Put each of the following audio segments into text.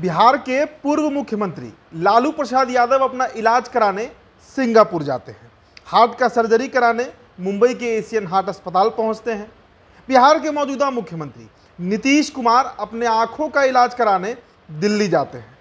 बिहार के पूर्व मुख्यमंत्री लालू प्रसाद यादव अपना इलाज कराने सिंगापुर जाते हैं हार्ट का सर्जरी कराने मुंबई के एशियन हार्ट अस्पताल पहुंचते हैं बिहार के मौजूदा मुख्यमंत्री नीतीश कुमार अपने आँखों का इलाज कराने दिल्ली जाते हैं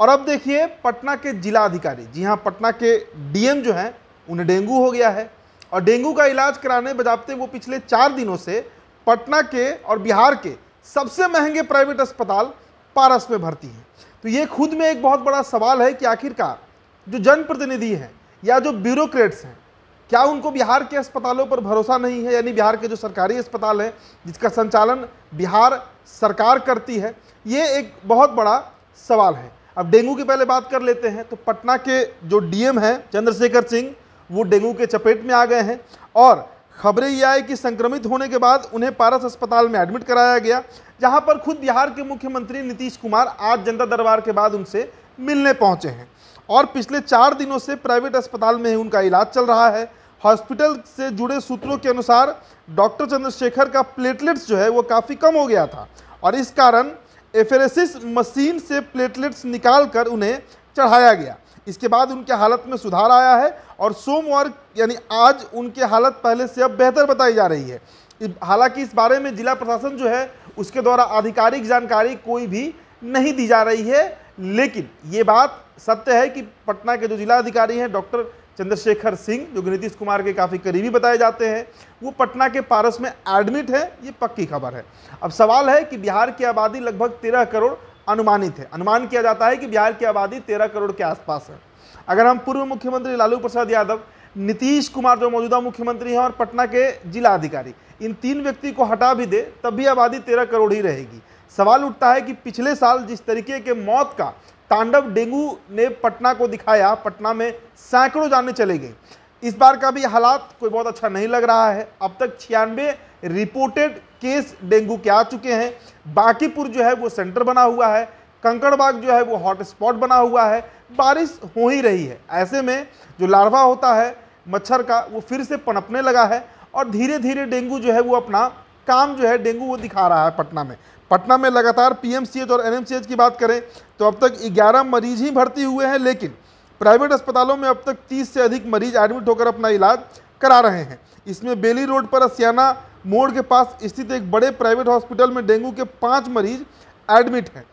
और अब देखिए पटना के जिला अधिकारी जी हाँ पटना के डीएम जो हैं उन्हें डेंगू हो गया है और डेंगू का इलाज कराने बजाबते वो पिछले चार दिनों से पटना के और बिहार के सबसे महंगे प्राइवेट अस्पताल पारस में भर्ती हैं तो ये खुद में एक बहुत बड़ा सवाल है कि आखिरकार जो जनप्रतिनिधि हैं या जो ब्यूरोक्रेट्स हैं क्या उनको बिहार के अस्पतालों पर भरोसा नहीं है यानी बिहार के जो सरकारी अस्पताल हैं जिसका संचालन बिहार सरकार करती है ये एक बहुत बड़ा सवाल है अब डेंगू की पहले बात कर लेते हैं तो पटना के जो डीएम हैं चंद्रशेखर सिंह वो डेंगू के चपेट में आ गए हैं और खबरें यह आई कि संक्रमित होने के बाद उन्हें पारस अस्पताल में एडमिट कराया गया जहां पर खुद बिहार के मुख्यमंत्री नीतीश कुमार आज जनता दरबार के बाद उनसे मिलने पहुंचे हैं और पिछले चार दिनों से प्राइवेट अस्पताल में उनका इलाज चल रहा है हॉस्पिटल से जुड़े सूत्रों के अनुसार डॉक्टर चंद्रशेखर का प्लेटलेट्स जो है वो काफ़ी कम हो गया था और इस कारण एफेरेसिस मशीन से प्लेटलेट्स निकाल कर उन्हें चढ़ाया गया इसके बाद उनके हालत में सुधार आया है और सोमवार यानी आज उनके हालत पहले से अब बेहतर बताई जा रही है हालांकि इस बारे में जिला प्रशासन जो है उसके द्वारा आधिकारिक जानकारी कोई भी नहीं दी जा रही है लेकिन ये बात सत्य है कि पटना के जो जिला अधिकारी हैं डॉक्टर चंद्रशेखर सिंह जो नीतीश कुमार के काफ़ी करीबी बताए जाते हैं वो पटना के पारस में एडमिट है ये पक्की खबर है अब सवाल है कि बिहार की आबादी लगभग तेरह करोड़ अनुमानित है अनुमान किया जाता है कि बिहार की आबादी तेरह करोड़ के आसपास है अगर हम पूर्व मुख्यमंत्री लालू प्रसाद यादव नीतीश कुमार जो मौजूदा मुख्यमंत्री हैं और पटना के जिला अधिकारी इन तीन व्यक्ति को हटा भी दे तब भी आबादी तेरह करोड़ ही रहेगी सवाल उठता है कि पिछले साल जिस तरीके के मौत का तांडव डेंगू ने पटना को दिखाया पटना में सैकड़ों जाने चले गए इस बार का भी हालात कोई बहुत अच्छा नहीं लग रहा है अब तक छियानवे रिपोर्टेड केस डेंगू के आ चुके हैं बाकीपुर जो है वो सेंटर बना हुआ है कंकड़बाग जो है वो हॉटस्पॉट बना हुआ है बारिश हो ही रही है ऐसे में जो लार्वा होता है मच्छर का वो फिर से पनपने लगा है और धीरे धीरे डेंगू जो है वो अपना काम जो है डेंगू वो दिखा रहा है पटना में पटना में लगातार पीएमसीएच और एनएमसीएच की बात करें तो अब तक 11 मरीज ही भर्ती हुए हैं लेकिन प्राइवेट अस्पतालों में अब तक 30 से अधिक मरीज एडमिट होकर अपना इलाज करा रहे हैं इसमें बेली रोड पर असियाना मोड़ के पास स्थित एक बड़े प्राइवेट हॉस्पिटल में डेंगू के पाँच मरीज एडमिट हैं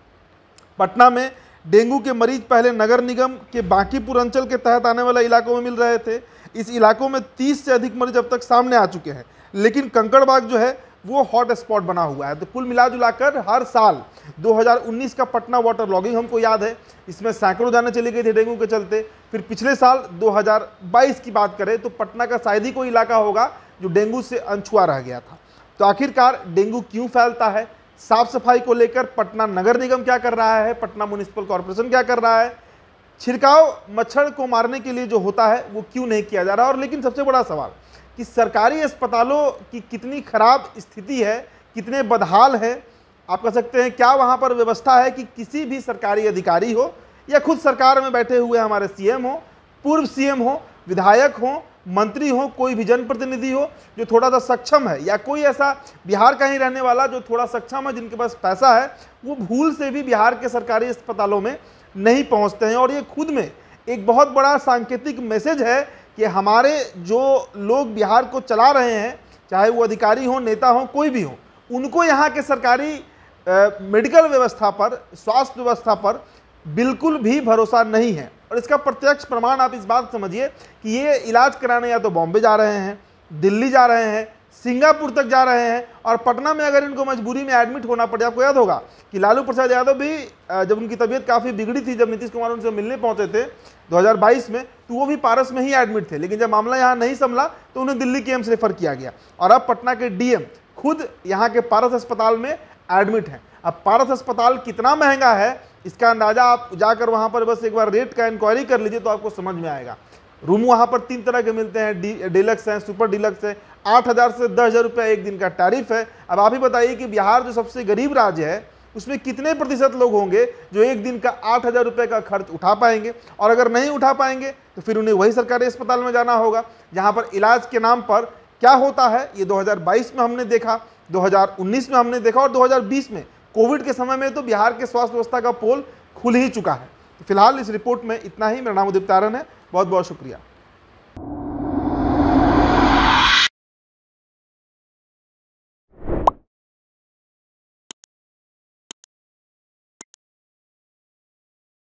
पटना में डेंगू के मरीज पहले नगर निगम के बांकीपुर अंचल के तहत आने वाले इलाकों में मिल रहे थे इस इलाकों में 30 से अधिक मरीज अब तक सामने आ चुके हैं लेकिन कंकड़बाग जो है वो हॉट स्पॉट बना हुआ है तो कुल मिला जुलाकर हर साल 2019 का पटना वाटर लॉगिंग हमको याद है इसमें सैकड़ों जाने चली गई थी डेंगू के चलते फिर पिछले साल 2022 की बात करें तो पटना का शायद ही कोई इलाका होगा जो डेंगू से अनछुआ रह गया था तो आखिरकार डेंगू क्यों फैलता है साफ सफाई को लेकर पटना नगर निगम क्या कर रहा है पटना म्यूनिसिपल कॉरपोरेशन क्या कर रहा है छिड़काव मच्छर को मारने के लिए जो होता है वो क्यों नहीं किया जा रहा और लेकिन सबसे बड़ा सवाल कि सरकारी अस्पतालों की कितनी खराब स्थिति है कितने बदहाल हैं आप कह सकते हैं क्या वहाँ पर व्यवस्था है कि किसी भी सरकारी अधिकारी हो या खुद सरकार में बैठे हुए हमारे सीएम हो पूर्व सीएम हो विधायक हो मंत्री हो कोई भी जनप्रतिनिधि हो जो थोड़ा सा सक्षम है या कोई ऐसा बिहार का ही रहने वाला जो थोड़ा सक्षम है जिनके पास पैसा है वो भूल से भी बिहार के सरकारी अस्पतालों में नहीं पहुंचते हैं और ये खुद में एक बहुत बड़ा सांकेतिक मैसेज है कि हमारे जो लोग बिहार को चला रहे हैं चाहे वो अधिकारी हों नेता हों कोई भी हो उनको यहाँ के सरकारी मेडिकल व्यवस्था पर स्वास्थ्य व्यवस्था पर बिल्कुल भी भरोसा नहीं है और इसका प्रत्यक्ष प्रमाण आप इस बात समझिए कि ये इलाज कराने या तो बॉम्बे जा रहे हैं दिल्ली जा रहे हैं सिंगापुर तक जा रहे हैं और पटना में अगर इनको मजबूरी में एडमिट होना पड़े आपको याद होगा कि लालू प्रसाद यादव भी जब उनकी तबीयत काफ़ी बिगड़ी थी जब नीतीश कुमार उनसे मिलने पहुंचे थे 2022 में तो वो भी पारस में ही एडमिट थे लेकिन जब मामला यहाँ नहीं संभला तो उन्हें दिल्ली के एम्स रेफर किया गया और अब पटना के डीएम खुद यहाँ के पारस अस्पताल में एडमिट हैं अब पारस अस्पताल कितना महंगा है इसका अंदाज़ा आप जाकर वहाँ पर बस एक बार रेट का इंक्वायरी कर लीजिए तो आपको समझ में आएगा रूम वहाँ पर तीन तरह के मिलते हैं डी डिलक्स हैं सुपर डिलक्स है आठ हज़ार से दस हज़ार रुपये एक दिन का टैरिफ है अब आप ही बताइए कि बिहार जो सबसे गरीब राज्य है उसमें कितने प्रतिशत लोग होंगे जो एक दिन का आठ हज़ार रुपये का खर्च उठा पाएंगे और अगर नहीं उठा पाएंगे तो फिर उन्हें वही सरकारी अस्पताल में जाना होगा जहाँ पर इलाज के नाम पर क्या होता है ये दो में हमने देखा दो में हमने देखा और दो में कोविड के समय में तो बिहार के स्वास्थ्य व्यवस्था का पोल खुल ही चुका है फिलहाल इस रिपोर्ट में इतना ही मेरा नाम उदीप तारण है बहुत बहुत शुक्रिया